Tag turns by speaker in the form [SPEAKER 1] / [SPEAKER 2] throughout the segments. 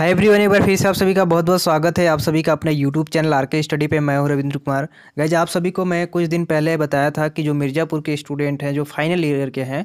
[SPEAKER 1] हाय every एक बार फिर से आप सभी का बहुत बहुत स्वागत है आप सभी का अपने YouTube channel R K study पे मैं हूँ रविंद्र कुमार गैज आप सभी को मैं कुछ दिन पहले बताया था कि जो मिर्ज़ापुर के स्टूडेंट हैं जो फाइनल ईयर के हैं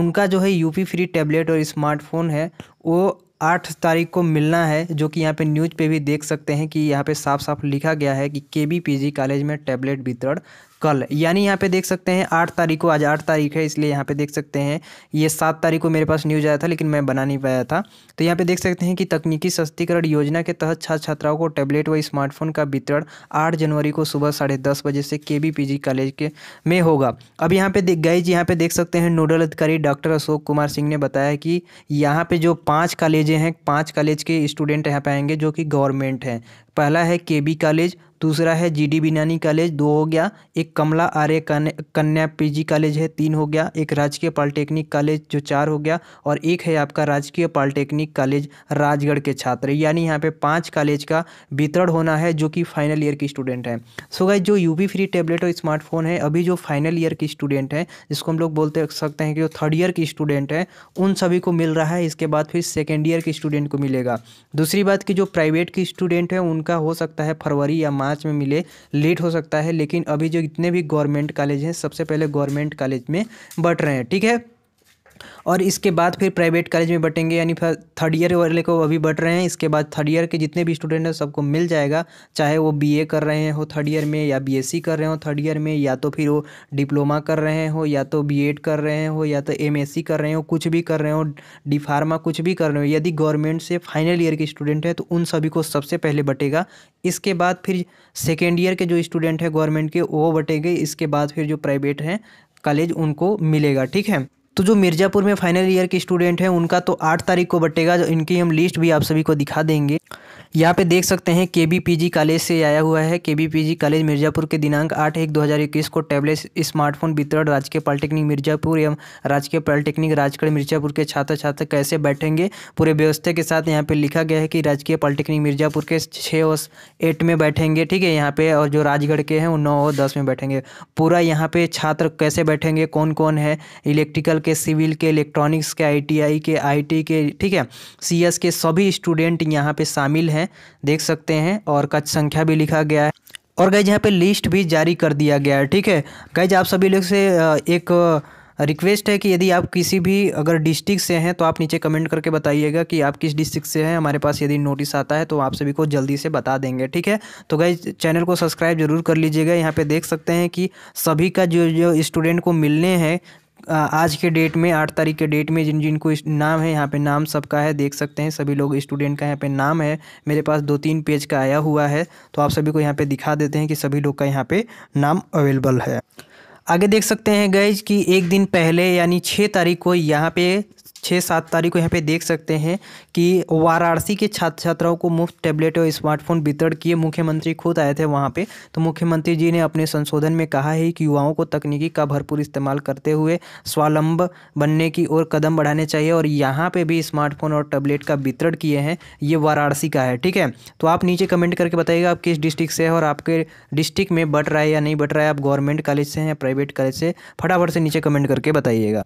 [SPEAKER 1] उनका जो है यूपी फ्री टैबलेट और स्मार्टफोन है वो आठ तारीख को मिलना है जो कि यहाँ पे न्यूज पे भी देख सकते हैं कि यहाँ पे साफ साफ लिखा गया है कि K B P G college में टैबलेट वितरण कल यानी यहाँ पे देख सकते हैं आठ तारीख को आज आठ तारीख है इसलिए यहाँ पे देख सकते हैं ये सात तारीख को मेरे पास न्यूज आया था लेकिन मैं बना नहीं पाया था तो यहाँ पे देख सकते हैं कि तकनीकी सस्तीकरण योजना के तहत छात्र छात्राओं को टैबलेट व स्मार्टफोन का वितरण आठ जनवरी को सुबह साढ़े दस बजे से के बी पी जी कॉलेज के में होगा अब यहाँ पे गए जी यहाँ पे देख सकते हैं नोडल अधिकारी डॉक्टर अशोक कुमार सिंह ने बताया कि यहाँ पे जो पाँच कॉलेजें हैं पाँच कॉलेज के स्टूडेंट यहाँ पे आएंगे जो कि गवर्नमेंट हैं पहला है के बी कॉलेज दूसरा है जी डी बिनानी कॉलेज दो हो गया एक कमला आर्य कन्या पीजी कॉलेज है तीन हो गया एक राजकीय पॉलिटेक्निक कॉलेज जो चार हो गया और एक है आपका राजकीय पॉलिटेक्निक कॉलेज राजगढ़ के छात्र यानी यहाँ पे पांच कॉलेज का वितरण होना है जो कि फाइनल ईयर की स्टूडेंट है सो गए जो यू फ्री टेबलेट और स्मार्टफोन है अभी जो फाइनल ईयर की स्टूडेंट है जिसको हम लोग बोलते सकते हैं कि जो थर्ड ईयर की स्टूडेंट है उन सभी को मिल रहा है इसके बाद फिर सेकेंड ईयर के स्टूडेंट को मिलेगा दूसरी बात की जो प्राइवेट की स्टूडेंट है उन उनका हो सकता है फरवरी या मार्च में मिले लेट हो सकता है लेकिन अभी जो इतने भी गवर्नमेंट कॉलेज हैं सबसे पहले गवर्नमेंट कॉलेज में बट रहे हैं ठीक है और इसके बाद फिर प्राइवेट कॉलेज में बटेंगे यानी फिर थर्ड ईयर वाले को अभी बट रहे हैं इसके बाद थर्ड ईयर के जितने भी स्टूडेंट हैं सबको मिल जाएगा चाहे वो बीए कर रहे हो थर्ड ईयर में या बीएससी कर रहे हो थर्ड ईयर में या तो फिर वो डिप्लोमा कर रहे हो या तो बी कर रहे हो या तो एम कर रहे हो कुछ भी कर रहे हो डी फार्मा कुछ भी कर रहे हो यदि गवर्नमेंट से फाइनल ईयर के स्टूडेंट हैं तो उन सभी को सबसे पहले बटेगा इसके बाद फिर सेकेंड ईयर के जो स्टूडेंट हैं गवर्नमेंट के वो बटेंगे इसके बाद फिर जो प्राइवेट हैं कॉलेज उनको मिलेगा ठीक है तो जो मिर्ज़ापुर में फाइनल ईयर के स्टूडेंट हैं उनका तो आठ तारीख को बटेगा जो इनकी हम लिस्ट भी आप सभी को दिखा देंगे यहाँ पे देख सकते हैं के बी पी जी कॉलेज से आया हुआ है K B P G college Mirzapur के दिनांक आठ एक दो हज़ार इक्कीस को टैबलेट स्मार्टफोन वितरण राजकीय पॉलिटेक्निक मिर्जापुर एवं राजकीय पॉलिटेक्निक राजगढ़ मिर्जापुर के छात्र छात्र कैसे बैठेंगे पूरे व्यवस्था के साथ यहाँ पे लिखा गया है कि राजकीय पॉलिटेक्निक मिर्जापुर के छः और एट में बैठेंगे ठीक है यहाँ पे और जो राजगढ़ के हैं वो नौ और दस में बैठेंगे पूरा यहाँ पे छात्र कैसे बैठेंगे कौन कौन है इलेक्ट्रिकल के सिविल के इलेक्ट्रॉनिक्स के आई के आई के ठीक है सी के सभी स्टूडेंट यहाँ पे शामिल हैं हैं देख सकते हैं और कच्छ संख्या भी लिखा गया है और गैज यहाँ पे लिस्ट भी जारी कर दिया गया है ठीक है गैज आप सभी लोग से एक रिक्वेस्ट है कि यदि आप किसी भी अगर डिस्ट्रिक्ट से हैं तो आप नीचे कमेंट करके बताइएगा कि आप किस डिस्ट्रिक्ट से हैं हमारे पास यदि नोटिस आता है तो आप सभी को जल्दी से बता देंगे ठीक है तो गई चैनल को सब्सक्राइब जरूर कर लीजिएगा यहाँ पे देख सकते हैं कि सभी का जो जो स्टूडेंट को मिलने हैं आज के डेट में आठ तारीख के डेट में जिन जिनको नाम है यहाँ पे नाम सबका है देख सकते हैं सभी लोग स्टूडेंट का यहाँ पे नाम है मेरे पास दो तीन पेज का आया हुआ है तो आप सभी को यहाँ पे दिखा देते हैं कि सभी लोग का यहाँ पे नाम अवेलेबल है आगे देख सकते हैं गैज कि एक दिन पहले यानी छः तारीख को यहाँ पे छः सात तारीख को यहाँ पे देख सकते हैं कि वाराणसी के छात्र छात्राओं को मुफ्त टैबलेट और स्मार्टफोन वितरण किए मुख्यमंत्री खुद आए थे वहाँ पे तो मुख्यमंत्री जी ने अपने संशोधन में कहा है कि युवाओं को तकनीकी का भरपूर इस्तेमाल करते हुए स्वालंब बनने की ओर कदम बढ़ाने चाहिए और यहाँ पर भी स्मार्टफोन और टैबलेट का वितरण किए हैं ये वाराणसी का है ठीक है तो आप नीचे कमेंट करके बताइएगा आप किस डिस्ट्रिक्ट से है और आपके डिस्ट्रिक्ट में बट रहा है या नहीं बट रहा है आप गवर्नमेंट कॉलेज से हैं प्राइवेट कॉलेज से फटाफट से नीचे कमेंट करके बताइएगा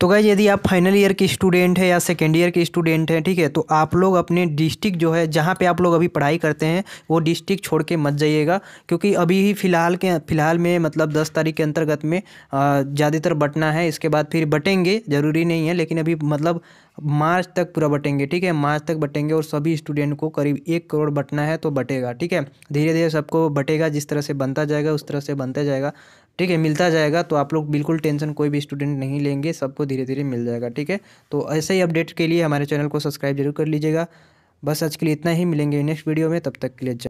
[SPEAKER 1] तो गाइज यदि आप फाइनल ईयर के स्टूडेंट हैं या सेकेंड ईयर के स्टूडेंट हैं ठीक है तो आप लोग अपने डिस्ट्रिक्ट जो है जहाँ पे आप लोग अभी पढ़ाई करते हैं वो डिस्ट्रिक्ट छोड़ के मत जाइएगा क्योंकि अभी ही फ़िलहाल के फ़िलहाल में मतलब दस तारीख के अंतर्गत में ज़्यादातर बटना है इसके बाद फिर बटेंगे ज़रूरी नहीं है लेकिन अभी मतलब मार्च तक पूरा बटेंगे ठीक है मार्च तक बटेंगे और सभी स्टूडेंट को करीब एक करोड़ बटना है तो बटेगा ठीक है धीरे धीरे सबको बटेगा जिस तरह से बनता जाएगा उस तरह से बनता जाएगा ठीक है मिलता जाएगा तो आप लोग बिल्कुल टेंशन कोई भी स्टूडेंट नहीं लेंगे सबको धीरे धीरे मिल जाएगा ठीक है तो ऐसे ही अपडेट के लिए हमारे चैनल को सब्सक्राइब जरूर कर लीजिएगा बस आज के लिए इतना ही मिलेंगे नेक्स्ट वीडियो में तब तक के लिए